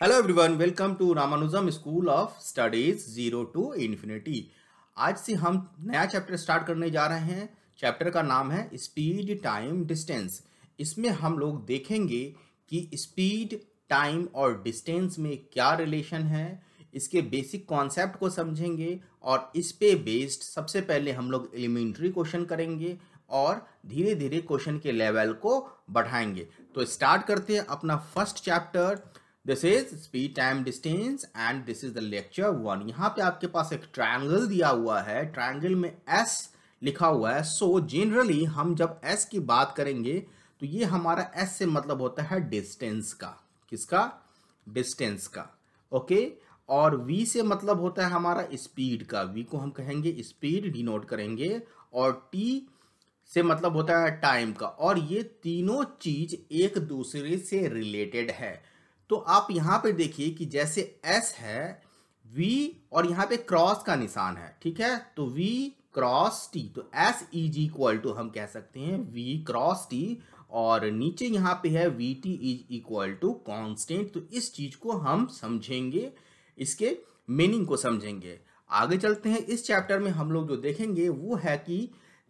Hello everyone welcome to Ramanujam school of studies zero to infinity आज से हम नया चैप्टर स्टार्ट करने जा रहे हैं चैप्टर का नाम है स्पीड टाइम डिस्टेंस इसमें हम लोग देखेंगे कि स्पीड टाइम और डिस्टेंस में क्या रिलेशन है इसके बेसिक कॉन्सेप्ट को समझेंगे और इस पे बेस्ड सबसे पहले हम लोग एलिमेंट्री क्वेश्चन करेंगे और धीरे धीरे क्वेश्चन के लेवल को बढ़ाएंगे तो स्टार्ट करते हैं अपना first chapter this is speed time distance and this is the lecture one यहाँ पे आपके पास एक ट्रायंगल दिया हुआ है ट्रायंगल में एस लिखा हुआ है सो so, जनरली हम जब एस की बात करेंगे तो ये हमारा एस से मतलब होता है डिस्टेंस का किसका डिस्टेंस का ओके okay? और वी से मतलब होता है हमारा स्पीड का वी को हम कहेंगे स्पीड डिनोट करेंगे और टी से मतलब होता है टाइम का और ये तीनों चीज एक दूसरे से रिलेटेड है तो आप यहां पर देखिए कि जैसे एस है V और यहां पे क्रॉस का निशान है ठीक है तो V क्रॉस T तो S इज इक्वल टू हम कह सकते हैं V क्रॉस T और नीचे यहाँ पे है V T is equal to constant तो इस चीज़ को हम समझेंगे इसके मीनिंग को समझेंगे आगे चलते हैं इस चैप्टर में हम लोग जो देखेंगे वो है कि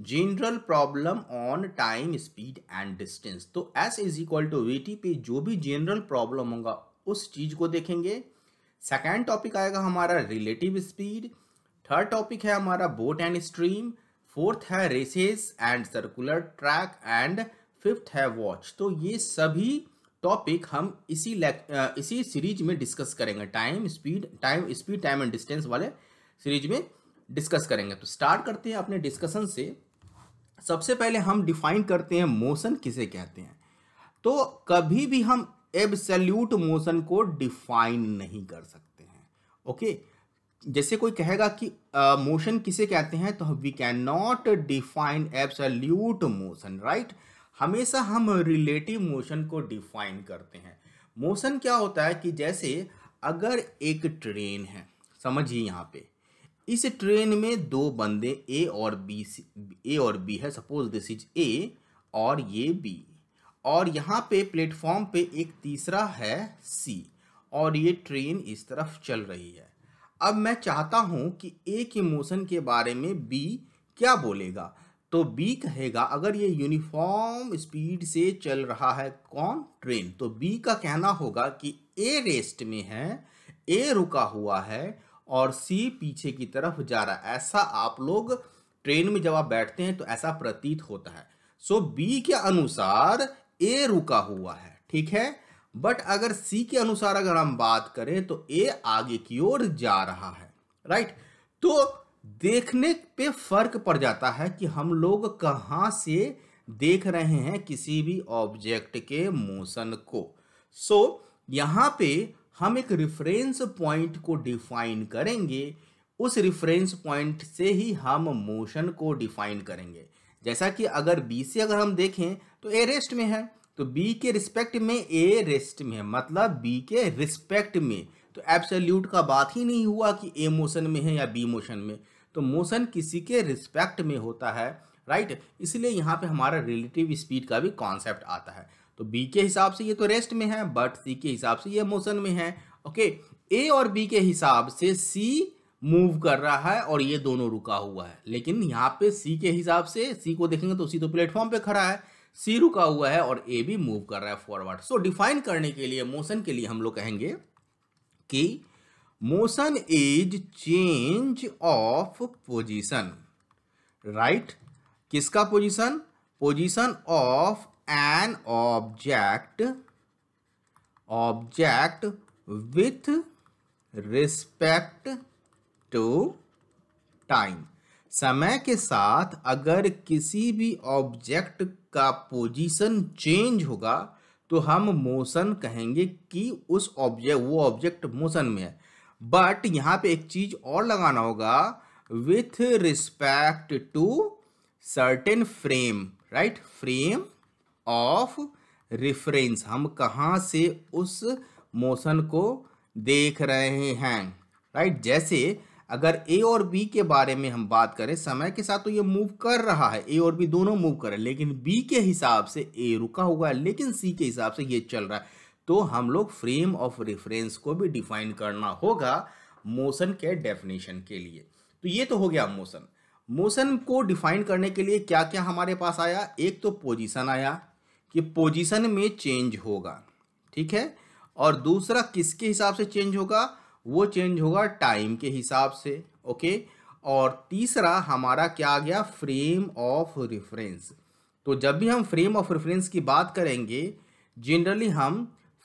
general problem on time speed and distance तो S is equal to V T पे जो भी जनरल प्रॉब्लम होगा उस चीज को देखेंगे सेकेंड टॉपिक आएगा हमारा रिलेटिव स्पीड थर्ड टॉपिक है हमारा बोट एंड स्ट्रीम फोर्थ है races and circular track and fifth है वॉच तो ये सभी टॉपिक हम इसी इसी सीरीज में डिस्कस करेंगे time speed time speed time and distance वाले सीरीज में डिस्कस करेंगे तो स्टार्ट करते हैं अपने डिस्कशन से सबसे पहले हम डिफाइन करते हैं मोशन किसे कहते हैं तो कभी भी हम एब्सल्यूट मोशन को डिफाइन नहीं कर सकते हैं ओके जैसे कोई कहेगा कि मोशन uh, किसे कहते हैं तो we can not define absolute motion right हमेशा हम रिलेटिव मोशन को डिफाइन करते हैं मोशन क्या होता है कि जैसे अगर एक ट्रेन है समझिए यहाँ पे इस ट्रेन में दो बंदे ए और बी ए और बी है सपोज दिस इज ए और ये बी और यहाँ पे प्लेटफॉर्म पे एक तीसरा है सी और ये ट्रेन इस तरफ चल रही है अब मैं चाहता हूँ कि ए के मोशन के बारे में बी क्या बोलेगा तो बी कहेगा अगर ये यूनिफॉर्म स्पीड से चल रहा है कौन ट्रेन तो बी का कहना होगा कि ए रेस्ट में है ए रुका हुआ है और सी पीछे की तरफ जा रहा है ऐसा आप लोग ट्रेन में जब आप बैठते हैं तो ऐसा प्रतीत होता है सो so, बी के अनुसार ए रुका हुआ है ठीक है बट अगर सी के अनुसार अगर हम बात करें तो ए आगे की ओर जा रहा है राइट तो देखने पे फर्क पड़ जाता है कि हम लोग कहाँ से देख रहे हैं किसी भी ऑब्जेक्ट के मोशन को सो so, यहाँ पे हम एक रिफरेंस पॉइंट को डिफाइन करेंगे उस रिफरेंस पॉइंट से ही हम मोशन को डिफाइन करेंगे जैसा कि अगर बी से अगर हम देखें तो ए रेस्ट में है तो बी के रिस्पेक्ट में ए रेस्ट में है मतलब बी के रिस्पेक्ट में तो एब्सोल्यूट का बात ही नहीं हुआ कि ए मोशन में है या बी मोशन में तो मोशन किसी के रिस्पेक्ट में होता है राइट इसलिए यहाँ पे हमारा रिलेटिव स्पीड का भी कॉन्सेप्ट आता है तो बी के हिसाब से ये तो रेस्ट में है बट सी के हिसाब से ये मोशन में है ओके ए और बी के हिसाब से सी मूव कर रहा है और ये दोनों रुका हुआ है लेकिन यहाँ पे सी के हिसाब से सी को देखेंगे तो सी तो प्लेटफॉर्म पे खड़ा है सी रुका हुआ है और ए भी मूव कर रहा है फॉरवर्ड सो डिफाइन करने के लिए मोशन के लिए हम लोग कहेंगे कि motion is change of position right किसका position position of an object object with respect to time समय के साथ अगर किसी भी ऑब्जेक्ट का पोजीशन चेंज होगा तो हम मोशन कहेंगे कि उस ऑब्जेक्ट वो ऑब्जेक्ट मोशन में है बट यहाँ पे एक चीज़ और लगाना होगा with respect to certain frame right frame of reference हम कहाँ से उस मोशन को देख रहे हैं राइट जैसे अगर ए और बी के बारे में हम बात करें समय के साथ तो ये मूव कर रहा है ए और बी दोनों मूव कर रहे हैं लेकिन बी के हिसाब से ए रुका हुआ है लेकिन सी के हिसाब से ये चल रहा है तो हम लोग फ्रेम ऑफ रेफरेंस को भी डिफाइन करना होगा मोशन के डेफिनेशन के लिए तो ये तो हो गया मोशन मोशन को डिफाइन करने के लिए क्या क्या हमारे पास आया एक तो पोजिशन आया कि पोजीशन में चेंज होगा ठीक है और दूसरा किसके हिसाब से चेंज होगा वो चेंज होगा टाइम के हिसाब से ओके और तीसरा हमारा क्या आ गया फ्रेम ऑफ रेफरेंस तो जब भी हम फ्रेम ऑफ रेफरेंस की बात करेंगे जनरली हम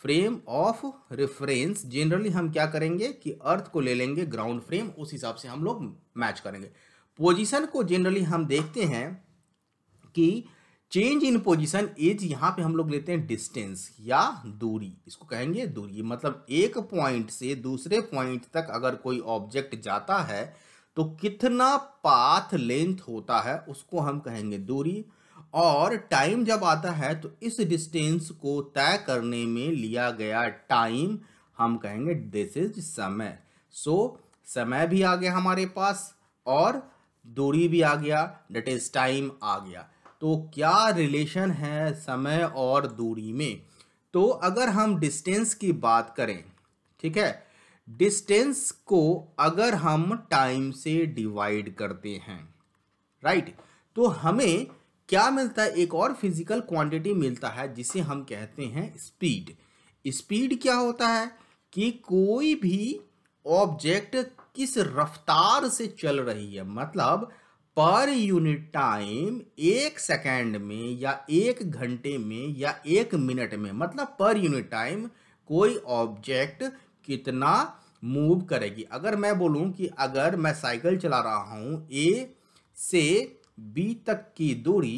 फ्रेम ऑफ रेफरेंस जनरली हम क्या करेंगे कि अर्थ को ले लेंगे ग्राउंड फ्रेम उस हिसाब से हम लोग मैच करेंगे पोजीशन को जनरली हम देखते हैं कि चेंज इन पोजिशन इज यहाँ पे हम लोग लेते हैं डिस्टेंस या दूरी इसको कहेंगे दूरी मतलब एक पॉइंट से दूसरे पॉइंट तक अगर कोई ऑब्जेक्ट जाता है तो कितना पाथ लेंथ होता है उसको हम कहेंगे दूरी और टाइम जब आता है तो इस डिस्टेंस को तय करने में लिया गया टाइम हम कहेंगे दिस इज समय सो so, समय भी आ गया हमारे पास और दूरी भी आ गया डेट इज टाइम आ गया तो क्या रिलेशन है समय और दूरी में तो अगर हम डिस्टेंस की बात करें ठीक है डिस्टेंस को अगर हम टाइम से डिवाइड करते हैं राइट तो हमें क्या मिलता है एक और फिजिकल क्वांटिटी मिलता है जिसे हम कहते हैं स्पीड स्पीड क्या होता है कि कोई भी ऑब्जेक्ट किस रफ्तार से चल रही है मतलब पर यूनिट टाइम एक सेकेंड में या एक घंटे में या एक मिनट में मतलब पर यूनिट टाइम कोई ऑब्जेक्ट कितना मूव करेगी अगर मैं बोलूं कि अगर मैं साइकिल चला रहा हूं ए से बी तक की दूरी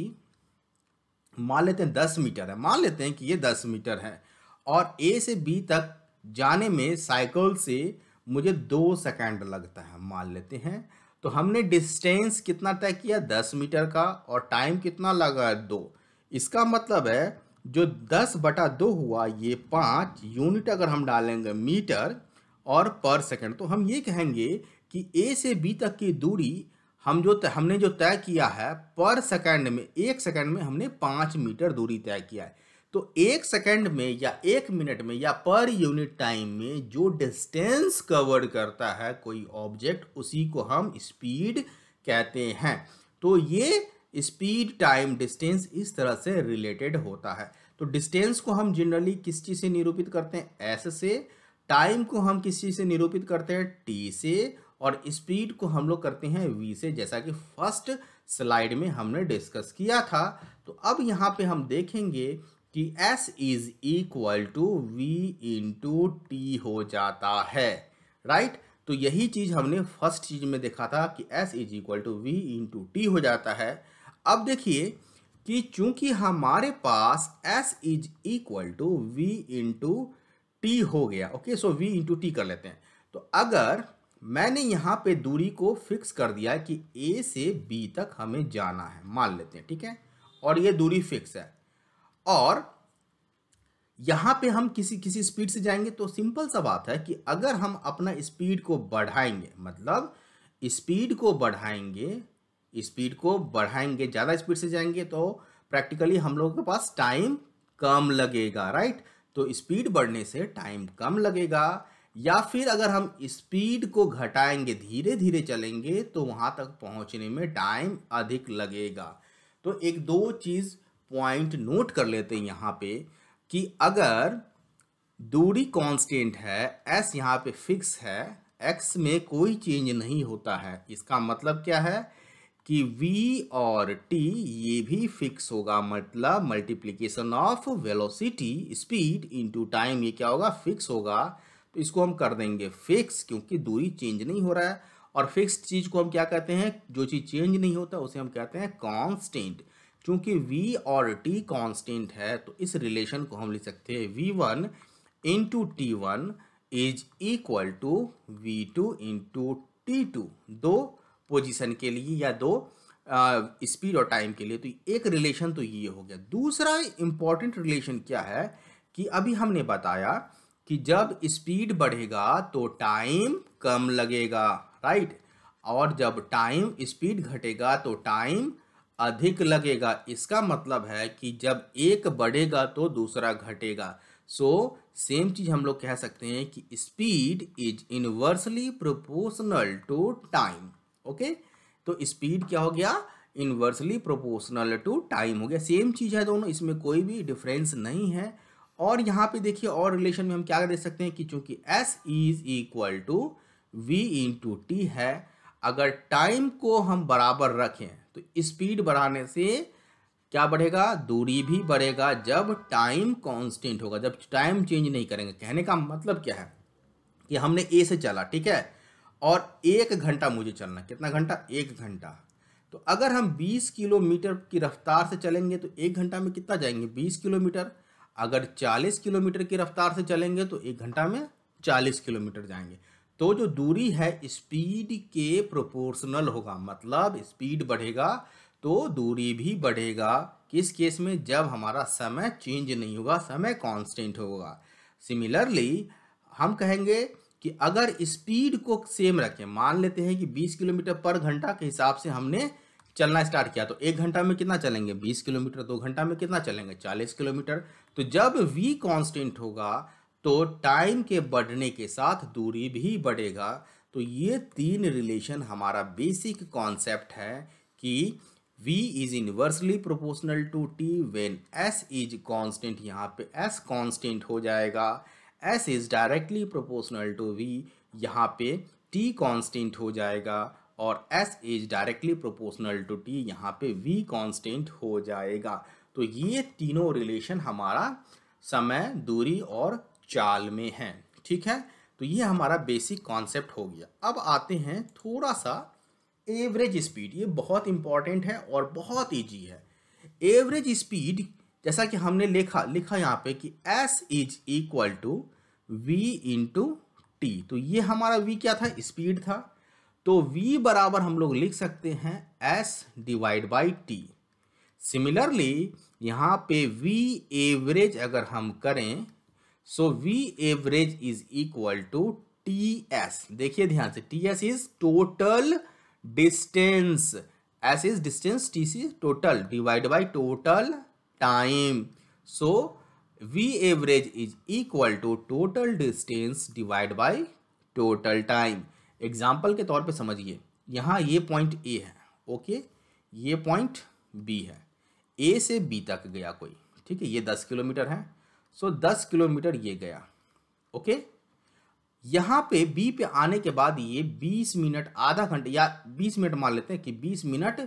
मान लेते हैं दस मीटर है मान लेते हैं कि ये दस मीटर है और ए से बी तक जाने में साइकिल से मुझे दो सेकेंड लगता है मान लेते हैं तो हमने डिस्टेंस कितना तय किया दस मीटर का और टाइम कितना लगा दो इसका मतलब है जो दस बटा दो हुआ ये पाँच यूनिट अगर हम डालेंगे मीटर और पर सेकंड तो हम ये कहेंगे कि ए से बी तक की दूरी हम जो हमने जो तय किया है पर सेकंड में एक सेकंड में हमने पाँच मीटर दूरी तय किया है तो एक सेकंड में या एक मिनट में या पर यूनिट टाइम में जो डिस्टेंस कवर करता है कोई ऑब्जेक्ट उसी को हम स्पीड कहते हैं तो ये स्पीड टाइम डिस्टेंस इस तरह से रिलेटेड होता है तो डिस्टेंस को हम जनरली किस चीज़ से निरूपित करते हैं एस से टाइम को हम किस चीज़ से निरूपित करते हैं टी से और स्पीड को हम लोग करते हैं वी से जैसा कि फर्स्ट स्लाइड में हमने डिस्कस किया था तो अब यहाँ पे हम देखेंगे कि S is equal to V into T हो जाता है राइट right? तो यही चीज़ हमने फर्स्ट चीज़ में देखा था कि S is equal to V into T हो जाता है अब देखिए कि चूंकि हमारे पास S is equal to V into T हो गया okay so V into T कर लेते हैं तो अगर मैंने यहाँ पे दूरी को फिक्स कर दिया कि ए से बी तक हमें जाना है मान लेते हैं ठीक है और ये दूरी फिक्स है और यहाँ पे हम किसी किसी स्पीड से जाएंगे तो सिंपल सा बात है कि अगर हम अपना स्पीड को बढ़ाएंगे मतलब स्पीड को बढ़ाएंगे स्पीड को बढ़ाएंगे ज़्यादा स्पीड से जाएंगे तो प्रैक्टिकली हम लोगों के पास टाइम कम लगेगा राइट तो स्पीड बढ़ने से टाइम कम लगेगा या फिर अगर हम स्पीड को घटाएंगे धीरे धीरे चलेंगे तो वहाँ तक पहुँचने में टाइम अधिक लगेगा तो एक दो चीज़ पॉइंट नोट कर लेते हैं यहाँ पे कि अगर दूरी कांस्टेंट है एस यहाँ पे फिक्स है एक्स में कोई चेंज नहीं होता है इसका मतलब क्या है कि वी और टी ये भी फिक्स होगा मतलब multiplication of velocity speed into time ये क्या होगा फिक्स होगा तो इसको हम कर देंगे फिक्स क्योंकि दूरी चेंज नहीं हो रहा है और फिक्स चीज़ को हम क्या कहते हैं जो चीज़ चेंज नहीं होता उसे हम कहते हैं कांस्टेंट क्योंकि वी और टी कांस्टेंट है तो इस रिलेशन को हम लिख सकते हैं V one into T one is equal to V two into T two दो पोजिशन के लिए या दो स्पीड और टाइम के लिए तो एक रिलेशन तो ये हो गया दूसरा इम्पॉर्टेंट रिलेशन क्या है कि अभी हमने बताया कि जब स्पीड बढ़ेगा तो टाइम कम लगेगा राइट और जब टाइम स्पीड घटेगा तो टाइम अधिक लगेगा इसका मतलब है कि जब एक बढ़ेगा तो दूसरा घटेगा सो सेम चीज हम लोग कह सकते हैं कि speed is inversely proportional to time okay तो स्पीड क्या हो गया इनवर्सली प्रोपोर्शनल टू टाइम हो गया सेम चीज़ है दोनों इसमें कोई भी डिफरेंस नहीं है और यहाँ पे देखिए और रिलेशन में हम क्या दे सकते हैं कि चूंकि s is equal to v in T है अगर टाइम को हम बराबर रखें तो स्पीड बढ़ाने से क्या बढ़ेगा दूरी भी बढ़ेगा जब टाइम कांस्टेंट होगा जब टाइम चेंज नहीं करेंगे कहने का मतलब क्या है कि हमने ए से चला ठीक है और एक घंटा मुझे चलना कितना घंटा एक घंटा तो अगर हम 20 किलोमीटर की रफ्तार से चलेंगे तो एक घंटा में कितना जाएंगे 20 किलोमीटर अगर 40 किलोमीटर की रफ्तार से चलेंगे तो एक घंटा में 40 किलोमीटर जाएंगे तो जो दूरी है स्पीड के प्रोपोर्शनल होगा मतलब स्पीड बढ़ेगा तो दूरी भी बढ़ेगा किस केस में जब हमारा समय चेंज नहीं होगा समय कांस्टेंट होगा सिमिलरली हम कहेंगे कि अगर स्पीड को सेम रखें मान लेते हैं कि 20 किलोमीटर पर घंटा के हिसाब से हमने चलना स्टार्ट किया तो एक घंटा में कितना चलेंगे 20 किलोमीटर दो घंटा में कितना चलेंगे 40 किलोमीटर तो जब वी कांस्टेंट होगा तो टाइम के बढ़ने के साथ दूरी भी बढ़ेगा तो ये तीन रिलेशन हमारा बेसिक कॉन्सेप्ट है कि v is inversely proportional to t when s is constant यहाँ पे s कांस्टेंट हो जाएगा s is directly proportional to v यहाँ पे t कांस्टेंट हो जाएगा और s is directly proportional to t यहाँ पे v कांस्टेंट हो जाएगा तो ये तीनों रिलेशन हमारा समय दूरी और चाल में हैं ठीक है तो ये हमारा बेसिक कॉन्सेप्ट हो गया अब आते हैं थोड़ा सा एवरेज स्पीड ये बहुत इंपॉर्टेंट है और बहुत ईजी है एवरेज स्पीड जैसा कि हमने लिखा लिखा यहाँ पे कि S is equal to V into T तो ये हमारा वी क्या था स्पीड था तो v बराबर हम लोग लिख सकते हैं s divide by T similarly यहाँ पे v एवरेज अगर हम करें so we average is equal to T S देखिए ध्यान से T S is total distance S is distance T C total divide by total time so we average is equal to total distance divide by total time example के तौर पे समझिए यहाँ ये point A है ओके ये point B है ए से बी तक गया कोई ठीक है ये दस किलोमीटर है सो दस किलोमीटर ये गया ओके यहाँ पे बी पे आने के बाद ये बीस मिनट आधा घंटे या बीस मिनट मान लेते हैं कि बीस मिनट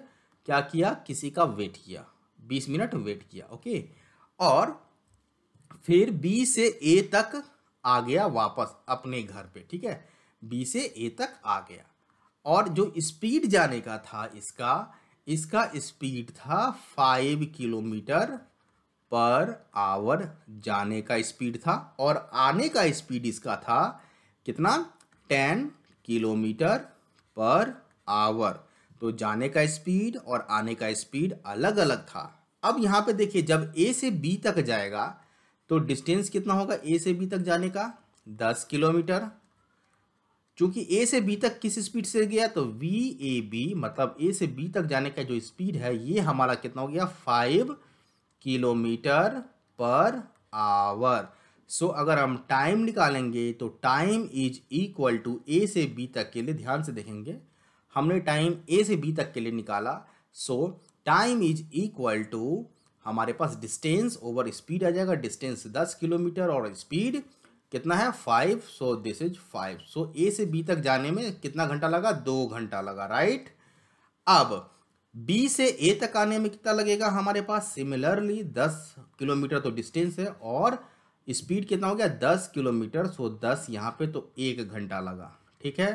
क्या किया किसी का वेट किया बीस मिनट वेट किया ओके और फिर बी से ए तक आ गया वापस अपने घर पे ठीक है बी से ए तक आ गया और जो स्पीड जाने का था इसका इसका स्पीड था फाइव किलोमीटर पर आवर जाने का स्पीड था और आने का स्पीड इसका था कितना टेन किलोमीटर पर आवर तो जाने का स्पीड और आने का स्पीड अलग अलग था अब यहाँ पे देखिए जब ए से बी तक जाएगा तो डिस्टेंस कितना होगा ए से बी तक जाने का दस किलोमीटर चूंकि ए से बी तक किस स्पीड से गया तो वी ए बी मतलब ए से बी तक जाने का जो स्पीड है ये हमारा कितना हो गया five kilometre per hour so अगर हम टाइम निकालेंगे तो time is equal to A से बी तक के लिए ध्यान से देखेंगे हमने टाइम ए से बी तक के लिए निकाला so time is equal to हमारे पास डिस्टेंस ओवर स्पीड आ जाएगा डिस्टेंस दस किलोमीटर और स्पीड कितना है five so this is five so A से बी तक जाने में कितना घंटा लगा दो घंटा लगा राइट right? अब बी से ए तक आने में कितना लगेगा हमारे पास सिमिलरली दस किलोमीटर तो डिस्टेंस है और स्पीड कितना हो गया दस किलोमीटर सो दस यहाँ पे तो एक घंटा लगा ठीक है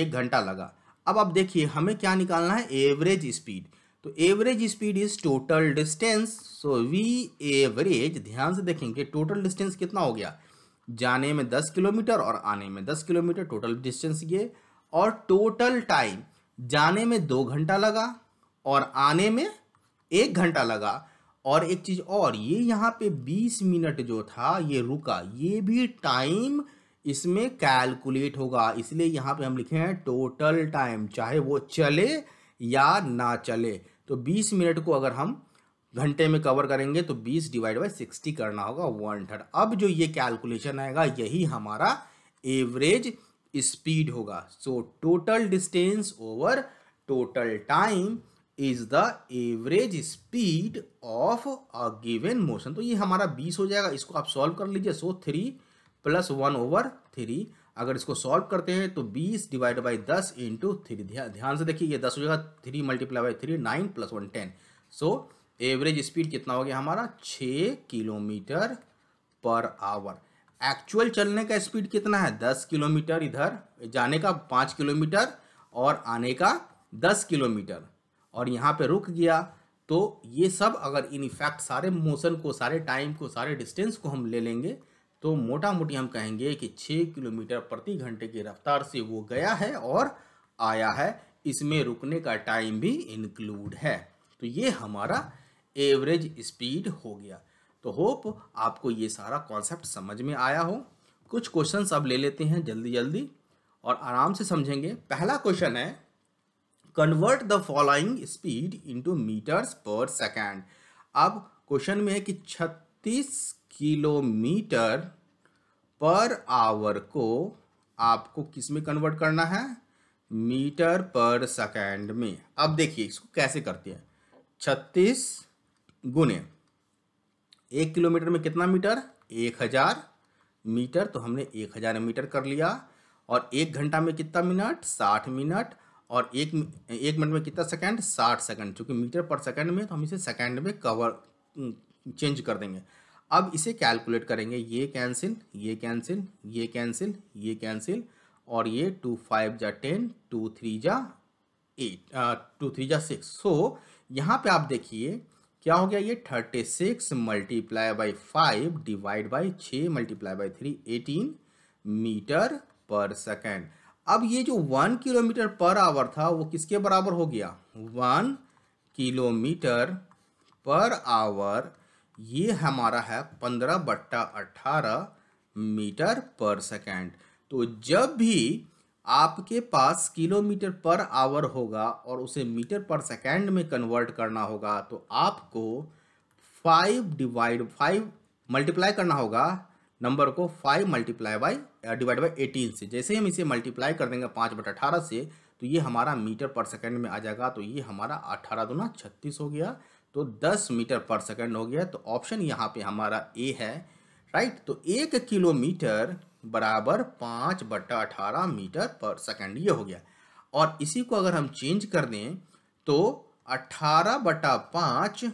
एक घंटा लगा अब आप देखिए हमें क्या निकालना है एवरेज स्पीड तो average speed is total distance so we average ध्यान से देखेंगे टोटल डिस्टेंस कितना हो गया जाने में दस किलोमीटर और आने में दस किलोमीटर टोटल डिस्टेंस ये और टोटल टाइम जाने में दो घंटा लगा और आने में एक घंटा लगा और एक चीज़ और ये यहाँ पे 20 मिनट जो था ये रुका ये भी टाइम इसमें कैलकुलेट होगा इसलिए यहाँ पे हम लिखे हैं टोटल टाइम चाहे वो चले या ना चले तो 20 मिनट को अगर हम घंटे में कवर करेंगे तो 20 डिवाइड बाई सिक्सटी करना होगा वन थर्ड अब जो ये कैलकुलेशन आएगा यही हमारा एवरेज स्पीड होगा so total distance over total time is the average speed of a given motion तो ये हमारा बीस हो जाएगा इसको आप सॉल्व कर लीजिए so three plus one over three अगर इसको सॉल्व करते हैं तो बीस डिवाइड बाई दस इंटू थ्री ध्यान से देखिए ये दस हो जाएगा three multiply by three nine plus one ten so average speed कितना हो गया हमारा छः किलोमीटर पर आवर एक्चुअल चलने का स्पीड कितना है दस किलोमीटर इधर जाने का पाँच किलोमीटर और आने का दस किलोमीटर और यहाँ पे रुक गया तो ये सब अगर इन इफेक्ट सारे मोशन को सारे टाइम को सारे डिस्टेंस को हम ले लेंगे तो मोटा मोटी हम कहेंगे कि छः किलोमीटर प्रति घंटे की रफ्तार से वो गया है और आया है इसमें रुकने का टाइम भी इंक्लूड है तो ये हमारा एवरेज स्पीड हो गया तो होप आपको ये सारा कॉन्सेप्ट समझ में आया हो कुछ क्वेश्चंस अब ले लेते हैं जल्दी जल्दी और आराम से समझेंगे पहला क्वेश्चन है convert the following speed into metres per second अब क्वेश्चन में है कि 36 किलोमीटर पर आवर को आपको किस में कन्वर्ट करना है मीटर पर सेकेंड में अब देखिए इसको कैसे करते हैं 36 गुने एक किलोमीटर में कितना मीटर 1000 मीटर तो हमने 1000 मीटर कर लिया और एक घंटा में कितना मिनट 60 मिनट और एक एक मिनट में कितना सेकंड साठ सेकंड चूँकि मीटर पर सेकंड में तो हम इसे सेकंड में कवर चेंज कर देंगे अब इसे कैलकुलेट करेंगे ये कैंसिल ये कैंसिल ये कैंसिल ये कैंसिल और ये टू फाइव जा टेन टू थ्री जा एट टू थ्री जा सिक्स सो यहाँ पे आप देखिए क्या हो गया ये thirty six multiply by five divide by छः multiply by three eighteen metre per second अब ये जो वन किलोमीटर पर आवर था वो किसके बराबर हो गया वन किलोमीटर पर आवर ये हमारा है पंद्रह बट्टा अट्ठारह मीटर पर सेकेंड तो जब भी आपके पास किलोमीटर पर आवर होगा और उसे मीटर पर सेकेंड में कन्वर्ट करना होगा तो आपको फाइव डिवाइड फाइव मल्टीप्लाई करना होगा नंबर को five multiply by divide by eighteen से जैसे ही हम इसे मल्टीप्लाई कर देंगे पाँच बटा अठारह से तो ये हमारा मीटर पर सेकंड में आ जाएगा तो ये हमारा अठारह दुना छत्तीस हो गया तो दस मीटर पर सेकंड हो गया तो ऑप्शन यहाँ पे हमारा ए है राइट तो एक किलोमीटर बराबर पाँच बटा अठारह मीटर पर सेकंड ये हो गया और इसी को अगर हम चेंज कर दें तो अट्ठारह बटा पाँच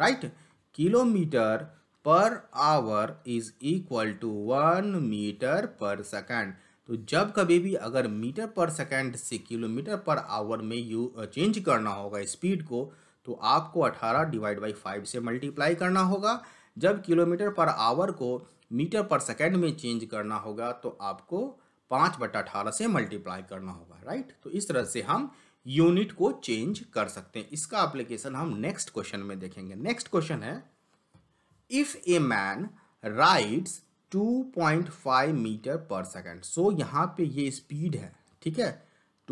right kilometre per hour is equal to one metre per second तो जब कभी भी अगर मीटर पर सेकेंड से किलोमीटर पर आवर में यू चेंज करना होगा स्पीड को तो आपको 18 डिवाइड बाई फाइव से मल्टीप्लाई करना होगा जब किलोमीटर पर आवर को मीटर पर सेकेंड में चेंज करना होगा तो आपको पाँच बटा अठारह से मल्टीप्लाई करना होगा राइट तो इस तरह से हम यूनिट को चेंज कर सकते हैं इसका एप्लीकेशन हम नेक्स्ट क्वेश्चन में देखेंगे नेक्स्ट क्वेश्चन है if a man rides 2.5 metre per second so यहाँ पे ये स्पीड है ठीक है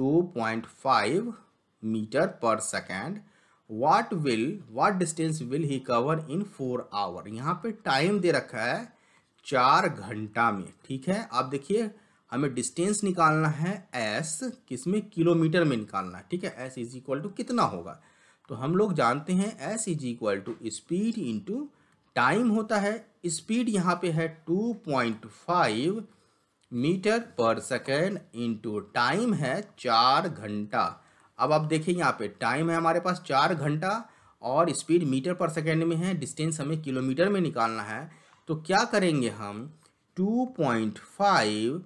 2.5 metre per second what will what distance will he cover in four hour यहाँ पे टाइम दे रखा है चार घंटा में ठीक है आप देखिए हमें डिस्टेंस निकालना है एस किसमें किलोमीटर में निकालना है ठीक है एस इज इक्वल टू कितना होगा तो हम लोग जानते हैं S is equal to speed into time होता है स्पीड यहाँ पे है 2.5 metre per second into time है चार घंटा अब आप देखिए यहाँ पे टाइम है हमारे पास चार घंटा और स्पीड मीटर पर सेकेंड में है डिस्टेंस हमें किलोमीटर में निकालना है तो क्या करेंगे हम 2.5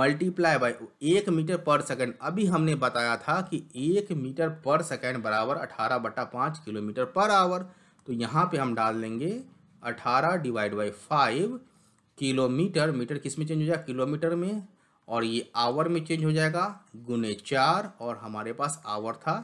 मल्टीप्लाई बाई एक मीटर पर सेकेंड अभी हमने बताया था कि एक मीटर पर सेकेंड बराबर अठारह बटा पाँच किलोमीटर पर आवर तो यहाँ पे हम डाल देंगे अठारह divide by five kilometre metre किस में चेंज हो जाएगा किलोमीटर में और ये आवर में चेंज हो जाएगा गुने चार और हमारे पास आवर था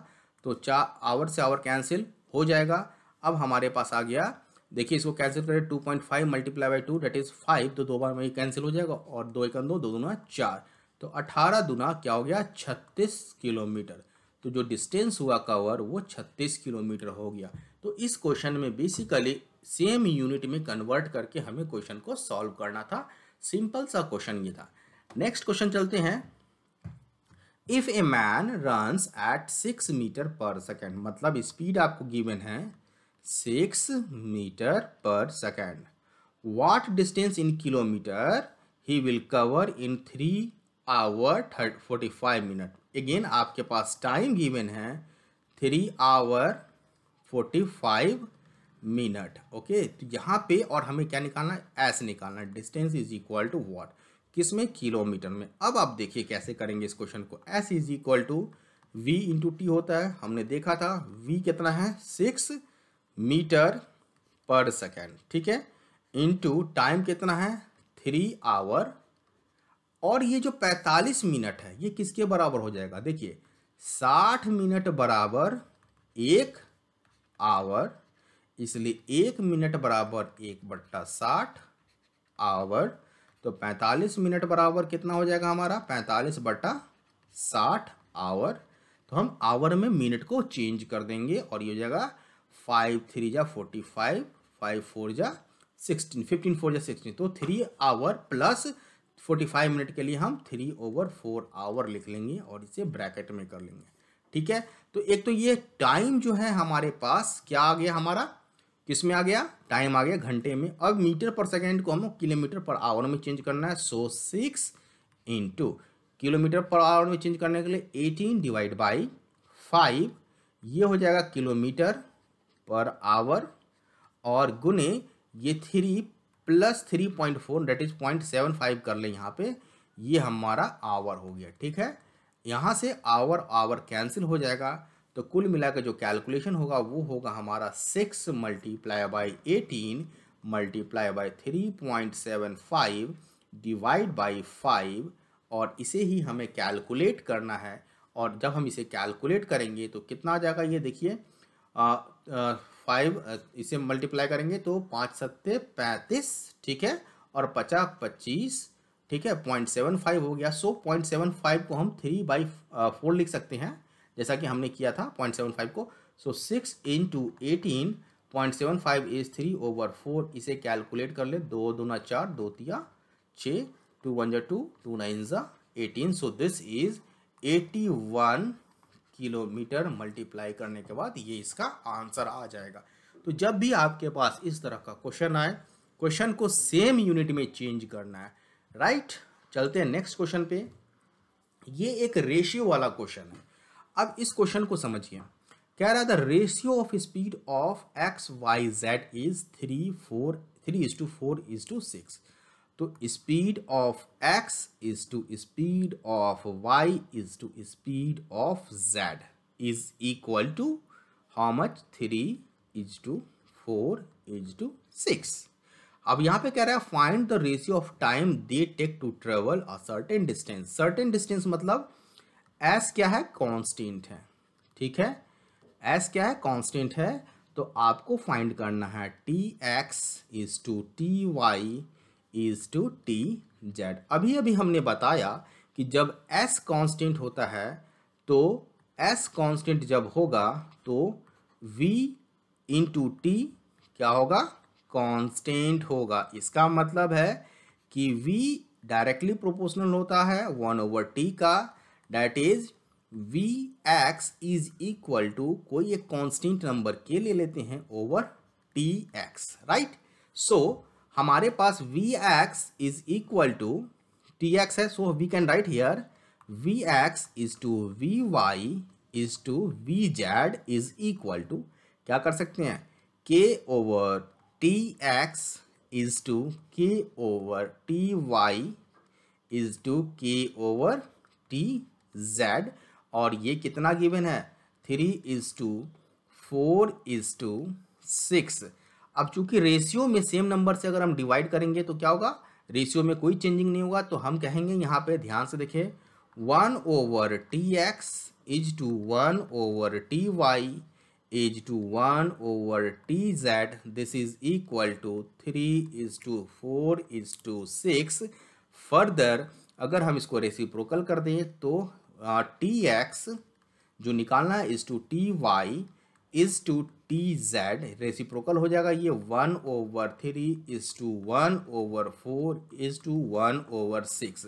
तो चार आवर से आवर कैंसिल हो जाएगा अब हमारे पास आ गया देखिए इसको कैंसिल करें two point five multiply by two that is five तो दो बार में ये कैंसिल हो जाएगा और दो एक दो दो चार तो अठारह दुना क्या हो गया छत्तीस किलोमीटर तो जो डिस्टेंस हुआ कवर वो छत्तीस किलोमीटर हो गया तो इस क्वेश्चन में बेसिकली सेम यूनिट में कन्वर्ट करके हमें क्वेश्चन को सॉल्व करना था सिंपल सा क्वेश्चन ये था नेक्स्ट क्वेश्चन चलते हैं if a man runs at six metre per second मतलब स्पीड आपको गिवन है six metre per second what distance in kilometre he will cover in three hour thirty forty five minute again आपके पास time given है three hour forty five minute okay तो यहाँ पे और हमें क्या निकालना है एस निकालना है distance is equal to what किस में किलोमीटर में अब आप देखिए कैसे करेंगे इस क्वेश्चन को S is equal to V into T होता है हमने देखा था वी कितना है सिक्स मीटर पर सेकेंड ठीक है इंटू टाइम कितना है थ्री आवर और ये जो पैंतालीस मिनट है ये किसके बराबर हो जाएगा देखिए साठ मिनट बराबर एक आवर इसलिए एक मिनट बराबर एक बट्टा साठ आवर तो 45 मिनट बराबर कितना हो जाएगा हमारा 45 बट्टा साठ आवर तो हम आवर में मिनट को चेंज कर देंगे और ये हो जाएगा फाइव थ्री जा फोर्टी फाइव फाइव फोर जा सिक्सटीन फिफ्टीन फोर जा सिक्सटीन तो three hour plus forty five minute के लिए हम थ्री ओवर फोर आवर लिख लेंगे और इसे ब्रैकेट में कर लेंगे ठीक है तो एक तो ये टाइम जो है हमारे पास क्या आ गया हमारा किस में आ गया टाइम आ गया घंटे में अब मीटर पर सेकेंड को हम किलोमीटर पर आवर में चेंज करना है so six into kilometre per hour में चेंज करने के लिए एटीन डिवाइड बाई फाइव ये हो जाएगा किलोमीटर पर आवर और गुने ये three plus three point four that is point seven five कर ले यहाँ पे ये हमारा आवर हो गया ठीक है यहाँ से आवर आवर कैंसिल हो जाएगा तो कुल मिलाकर जो कैलकुलेशन होगा वो होगा हमारा six multiply by eighteen multiply by three point seven five divide by five और इसे ही हमें कैलकुलेट करना है और जब हम इसे कैलकुलेट करेंगे तो कितना आ जाएगा ये देखिए फाइव इसे मल्टीप्लाई करेंगे तो पाँच सत्ते पैंतीस ठीक है और पचास पच्चीस ठीक है पॉइंट सेवन फाइव हो गया सो पॉइंट सेवन फाइव को हम थ्री बाई फोर लिख सकते हैं जैसा कि हमने किया था पॉइंट सेवन फाइव को so six into eighteen point seven five as three over four इसे कैलकुलेट कर ले दो दूना चार दो तिया छः टू वन जो टू टू नाइन जा eighteen so this is eighty one kilometre multiply करने के बाद ये इसका आंसर आ जाएगा तो जब भी आपके पास इस तरह का क्वेश्चन आए क्वेश्चन को सेम यूनिट में चेंज करना है राइट right? चलते हैं नेक्स्ट क्वेश्चन पे ये एक रेशियो वाला क्वेश्चन है अब इस क्वेश्चन को समझिए कह रहा है the ratio of speed of X Y Z is three four three is to four is to six तो speed of X is to speed of Y is to speed of Z is equal to how much three is to four is to six अब यहाँ पे कह रहा है find the ratio of time they take to travel a certain distance certain distance मतलब S क्या है constant है ठीक है एस क्या है कांस्टेंट है तो आपको फाइंड करना है T X is to T Y is to T Z अभी अभी हमने बताया कि जब एस कांस्टेंट होता है तो एस कांस्टेंट जब होगा तो वी इंटू टी क्या होगा कांस्टेंट होगा इसका मतलब है कि वी डायरेक्टली प्रोपोर्शनल होता है वन ओवर टी का that is V X is equal to कोई एक कॉन्स्टेंट नंबर के ले लेते हैं over T X right so हमारे पास V X is equal to T X है so we can write here V X is to V Y is to V Z is equal to क्या कर सकते हैं K over T X is to K over T Y is to K over T Z और ये कितना given है three is to four is to six अब चूंकि रेशियो में सेम नंबर से अगर हम डिवाइड करेंगे तो क्या होगा रेशियो में कोई चेंजिंग नहीं होगा तो हम कहेंगे यहाँ पे ध्यान से देखें one over T X is to one over T Y is to one over T Z this is equal to three is to four is to six further अगर हम इसको रेसिप्रोकल कर दें तो टी uh, एक्स जो निकालना है is to T Y is to T Z reciprocal हो जाएगा ये one over three is to one over four is to one over six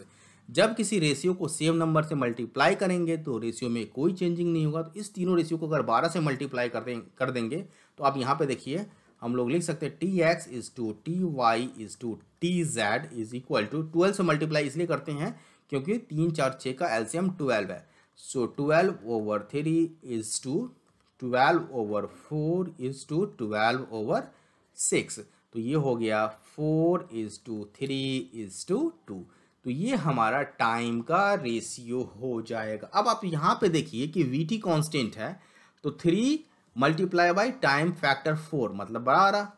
जब किसी रेशियो को सेम नंबर से मल्टीप्लाई करेंगे तो रेशियो में कोई चेंजिंग नहीं होगा तो इस तीनों रेशियो को अगर बारह से मल्टीप्लाई कर दें कर देंगे तो आप यहाँ पे देखिए हम लोग लिख सकते हैं T X is to T Y is to T Z is equal to twelve से मल्टीप्लाई इसलिए करते हैं क्योंकि तीन चार छः का एल्सियम ट्वेल्व है so twelve over three is to twelve over four is to twelve over six तो ये हो गया four is to three is to two तो ये हमारा टाइम का रेशियो हो जाएगा अब आप यहाँ पे देखिए कि वी टी कॉन्स्टेंट है तो three multiply by time factor four मतलब बारह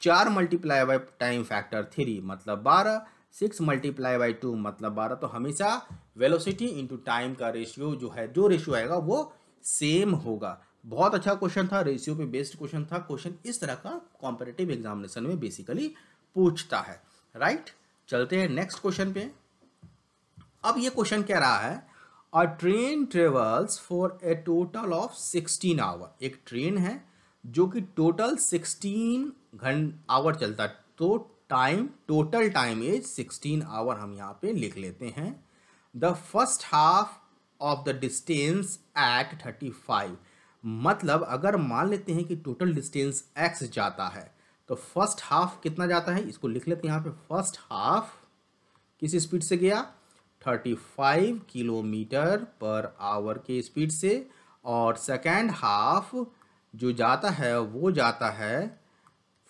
चार multiply by time factor three मतलब बारह सिक्स मल्टीप्लाई बाई टू मतलब बारह तो हमेशा वेलोसिटी इंटू टाइम का रेशियो जो है जो रेशियो आएगा वो सेम होगा बहुत अच्छा क्वेश्चन था रेशियो पे बेस्ड क्वेश्चन था क्वेश्चन इस तरह का कॉम्पिटेटिव एग्जामिनेशन में बेसिकली पूछता है राइट चलते हैं नेक्स्ट क्वेश्चन पे अब ये क्वेश्चन कह रहा है a train travels for a total of sixteen hour एक ट्रेन है जो कि टोटल सिक्सटीन घंट आवर चलता है तो time total time is sixteen hour हम यहाँ पे लिख लेते हैं the first half of the distance at thirty five मतलब अगर मान लेते हैं कि टोटल डिस्टेंस एक्स जाता है तो फर्स्ट हाफ कितना जाता है इसको लिख लेते हैं यहाँ पे फर्स्ट हाफ किस स्पीड से गया thirty five kilometre per hour के स्पीड से और सेकेंड हाफ जो जाता है वो जाता है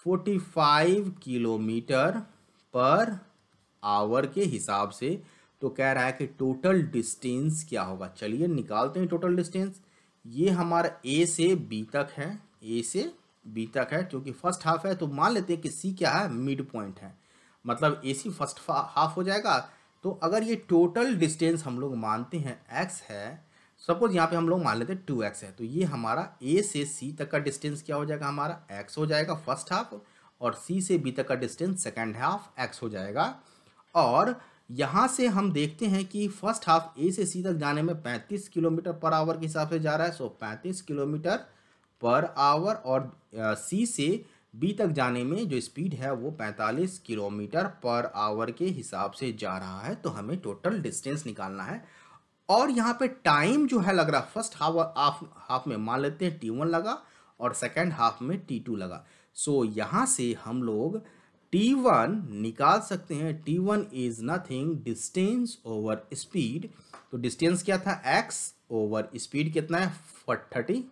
45 किलोमीटर पर आवर के हिसाब से तो कह रहा है कि टोटल डिस्टेंस क्या होगा चलिए निकालते हैं टोटल डिस्टेंस ये हमारा ए से बी तक है ए से बी तक है क्योंकि फर्स्ट हाफ है तो मान लेते हैं कि सी क्या है मिड पॉइंट है मतलब ए सी फर्स्ट हाफ हो जाएगा तो अगर ये टोटल डिस्टेंस हम लोग मानते हैं एक्स है सपोज यहाँ पे हम लोग मान लेते हैं टू एक्स है तो ये हमारा ए से सी तक का डिस्टेंस क्या हो जाएगा हमारा एक्स हो जाएगा फर्स्ट हाफ और सी से बी तक का डिस्टेंस सेकेंड हाफ एक्स हो जाएगा और यहाँ से हम देखते हैं कि फर्स्ट हाफ ए से सी तक जाने में 35 किलोमीटर पर आवर के हिसाब से जा रहा है सो 35 किलोमीटर पर आवर और सी से बी तक जाने में जो स्पीड है वो 45 किलोमीटर पर आवर के हिसाब से जा रहा है तो हमें टोटल डिस्टेंस निकालना है और यहाँ पे टाइम जो है लग रहा फर्स्ट हाफ हाफ हाफ में मान लेते हैं टी वन लगा और सेकेंड हाफ में टी टू लगा सो so, यहाँ से हम लोग टी वन निकाल सकते हैं T one is nothing distance over speed तो डिस्टेंस क्या था एक्स ओवर स्पीड कितना है थर्टी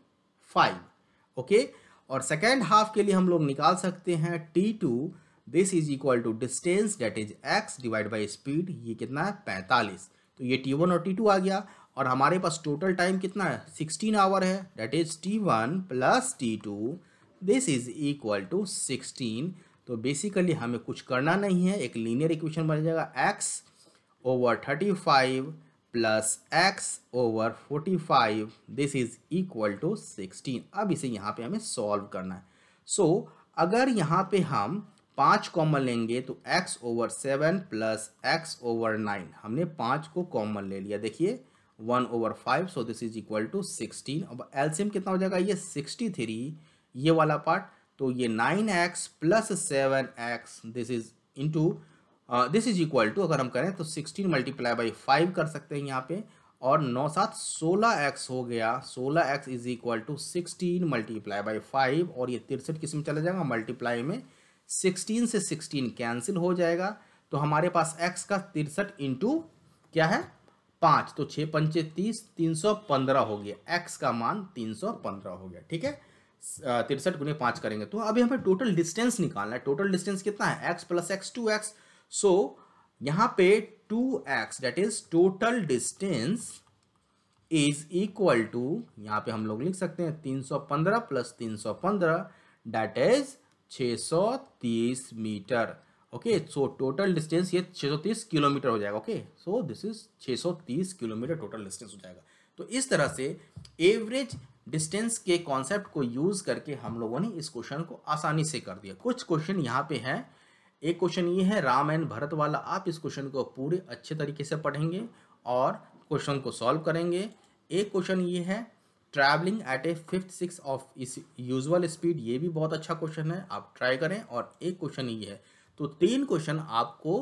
फाइव ओके और सेकेंड हाफ के लिए हम लोग निकाल सकते हैं T two this is equal to distance that is X divide by speed ये कितना है पैंतालीस तो ये टी वन और टी टू आ गया और हमारे पास टोटल टाइम कितना है सिक्सटीन आवर है that is T one plus T two this is equal to sixteen तो बेसिकली हमें कुछ करना नहीं है एक लीनियर इक्वेशन बन जाएगा X over thirty five plus X over forty five this is equal to sixteen अब इसे यहाँ पे हमें सॉल्व करना है सो so, अगर यहाँ पे हम पाँच कॉमन लेंगे तो X over seven plus X over nine हमने पाँच को कॉमन ले लिया देखिए one over five so this is equal to sixteen अब एल्सियम कितना हो जाएगा ये सिक्सटी थ्री ये वाला पार्ट तो ये nine X plus seven X this is into this is equal to अगर हम करें तो सिक्सटीन मल्टीप्लाई बाई फाइव कर सकते हैं यहाँ पे और नौ सात सोलह एक्स हो गया सोलह X is equal to sixteen multiply by five और ये तिरसठ किस में चला जाएगा मल्टीप्लाई में सिक्सटीन से सिक्सटीन कैंसिल हो जाएगा तो हमारे पास एक्स का तिरसठ इंटू क्या है पाँच तो छः पंचे तीस तीन सौ पंद्रह हो गया एक्स का मान तीन सौ पंद्रह हो गया ठीक है तिरसठ गुने पाँच करेंगे तो अभी हमें टोटल डिस्टेंस निकालना है टोटल डिस्टेंस कितना है X plus X two X so यहाँ पे two X that is total distance is equal to यहाँ पे हम लोग लिख सकते हैं तीन सौ पंद्रह प्लस तीन सौ पंद्रह that is 630 metre okay so total distance ये 630 किलोमीटर हो जाएगा okay so this is 630 kilometre total distance हो जाएगा तो इस तरह से एवरेज डिस्टेंस के कॉन्सेप्ट को यूज़ करके हम लोगों ने इस क्वेश्चन को आसानी से कर दिया कुछ क्वेश्चन यहाँ पे हैं एक क्वेश्चन ये है राम एंड भरत वाला आप इस क्वेश्चन को पूरे अच्छे तरीके से पढ़ेंगे और क्वेश्चन को सॉल्व करेंगे एक क्वेश्चन ये है travelling at a fifth six of its usual speed ये भी बहुत अच्छा क्वेश्चन है आप ट्राई करें और एक क्वेश्चन ये है तो तीन क्वेश्चन आपको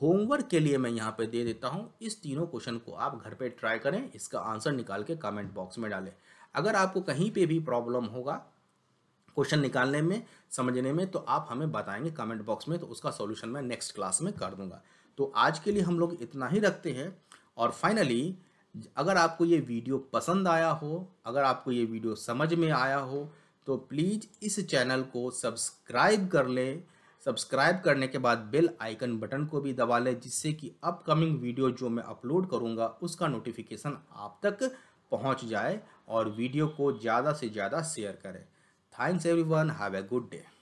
होमवर्क के लिए मैं यहाँ पे दे देता हूँ इस तीनों क्वेश्चन को आप घर पे ट्राई करें इसका आंसर निकाल के कमेंट बॉक्स में डालें अगर आपको कहीं पे भी प्रॉब्लम होगा क्वेश्चन निकालने में समझने में तो आप हमें बताएंगे कमेंट बॉक्स में तो उसका सॉल्यूशन मैं नेक्स्ट क्लास में कर दूंगा तो आज के लिए हम लोग इतना ही रखते हैं और फाइनली अगर आपको ये वीडियो पसंद आया हो अगर आपको ये वीडियो समझ में आया हो तो प्लीज़ इस चैनल को सब्सक्राइब कर लें सब्सक्राइब करने के बाद बेल आइकन बटन को भी दबा लें जिससे कि अपकमिंग वीडियो जो मैं अपलोड करूँगा उसका नोटिफिकेशन आप तक पहुँच जाए और वीडियो को ज़्यादा से ज़्यादा शेयर करें thanks everyone have a good day